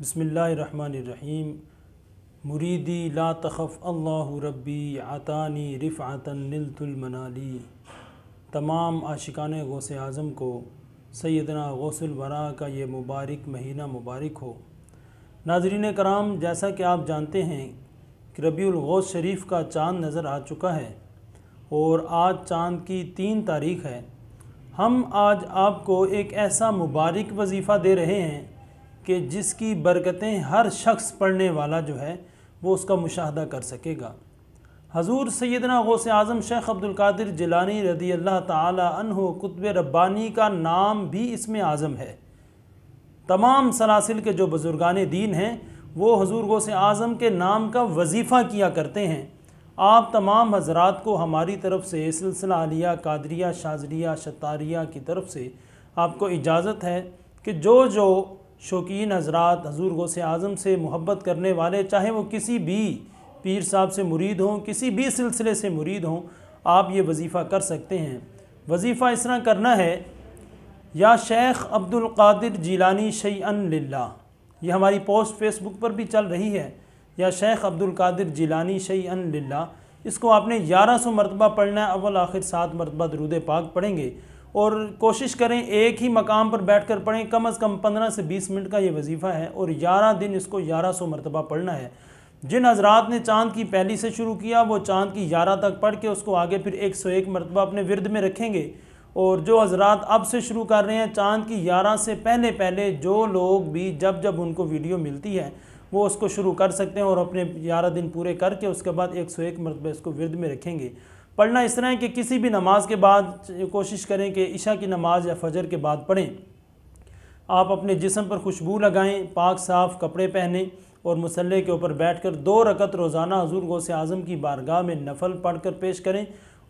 बसमीम मुरीदी ला तखफ़ अल्लाह रब्बी आतानी रिफ़ातन नीलतुलमनाली तमाम आशिकान गौसे आज़म को सैदना गौसलबरा का ये मुबारक महीना मुबारक हो नाजरीन कराम जैसा कि आप जानते हैं कि रबीगौस शरीफ का चाँद नज़र आ चुका है और आज चाँद की तीन तारीख है हम आज आपको एक ऐसा मुबारक वजीफ़ा दे रहे हैं कि जिसकी बरकतें हर शख्स पढ़ने वाला जो है वो उसका मुशाह कर सकेगा हजूर सैदना गौस आज़म शेख अब्दुल्कर जिलानी रदी अल्लाह तहो कुतब रब्बानी का नाम भी इसमें आज़म है तमाम सलासिल के जो बुज़ुर्गान दीन हैं वो हजूर गौस आज़म के नाम का वजीफ़ा किया करते हैं आप तमाम हजरात को हमारी तरफ़ से सिलसिला आलिया कादरिया शाजरिया शतारिया की तरफ से आपको इजाज़त है कि जो जो शौकीन हजरात हजूर गौस आज़म से मोहब्बत करने वाले चाहे वो किसी भी पीर साहब से मुरीद हों किसी भी सिलसिले से मुरीद हों आप ये वजीफ़ा कर सकते हैं वजीफ़ा इस तरह करना है या शेख अब्दुल कादिर जिलानी शैन लिल्ला ये हमारी पोस्ट फेसबुक पर भी चल रही है या शेख अब्दुल कादिर जिलानी शैन लिल्ला इसको आपने ग्यारह सौ मरतबा पढ़ना है अव्वल आखिर सात मरतबा दरूद पाक पढ़ेंगे और कोशिश करें एक ही मकाम पर बैठ कर पढ़ें कम अज़ कम पंद्रह से बीस मिनट का ये वजीफ़ा है और ग्यारह दिन इसको ग्यारह सौ मरतबा पढ़ना है जिन हजरात ने चांद की पहली से शुरू किया वो चांद की ग्यारह तक पढ़ के उसको आगे फिर एक सौ एक मरतबा अपने विरद में रखेंगे और जो हजरात अब से शुरू कर रहे हैं चांद की ग्यारह से पहले पहले जो लोग भी जब जब उनको वीडियो मिलती है वो उसको शुरू कर सकते हैं और अपने ग्यारह दिन पूरे करके उसके बाद एक सौ एक मरतबा इसको विरद में रखेंगे पढ़ना इस तरह है कि किसी भी नमाज के बाद कोशिश करें कि ईशा की नमाज या फजर के बाद पढ़ें आप अपने जिसम पर खुशबू लगाएं पाक साफ कपड़े पहनें और मसल्ले के ऊपर बैठकर दो रकत रोज़ाना हजूर से आज़म की बारगाह में नफल पढ़कर पेश करें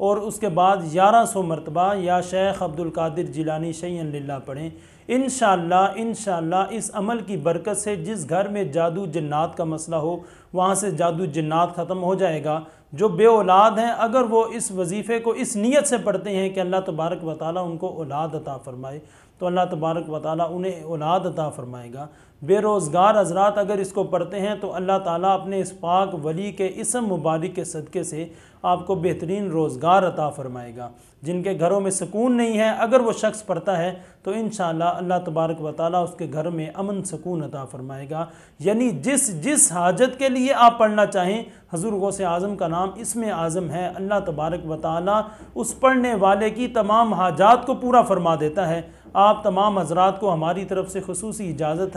और उसके बाद ग्यारह सौ मरतबा या शेख अब्दुल कादिर जिलानी शैन ला पढ़ें इन शाह इस अमल की बरकत से जिस घर में जादू जन्नात का मसला हो वहाँ से जादू जन्नात ख़त्म हो जाएगा जो बे औलाद हैं अगर वो इस वजीफ़े को इस नीयत से पढ़ते हैं कि अल्लाह तबारक व ताली उनको औलाद अता फ़रमाए तो अल्लाह तबारक व ताली उन्हें औलाद अता फ़रमाएगा बेरोज़गार हजरात अगर इसको पढ़ते हैं तो अल्लाह ताली अपने इस पाक वली के इसम मुबारक के सदक़े से आपको बेहतरीन रोज़गार अता फ़रमाएगा जिनके घरों में सुकून नहीं है अगर वो शख्स पढ़ता है तो इन अल्लाह तबारक व ताली उसके घर में अमन सुकून अता फ़रमाएगा यानी जिस जिस हाजत के लिए आप पढ़ना चाहें हजूर गौस आज़म का नाम इसमें आज़म है अल्लाह तबारक व ताली उस पढ़ने वाले की तमाम हाजात को पूरा फरमा देता है आप तमाम हजरात को हमारी तरफ से खसूस इजाज़त है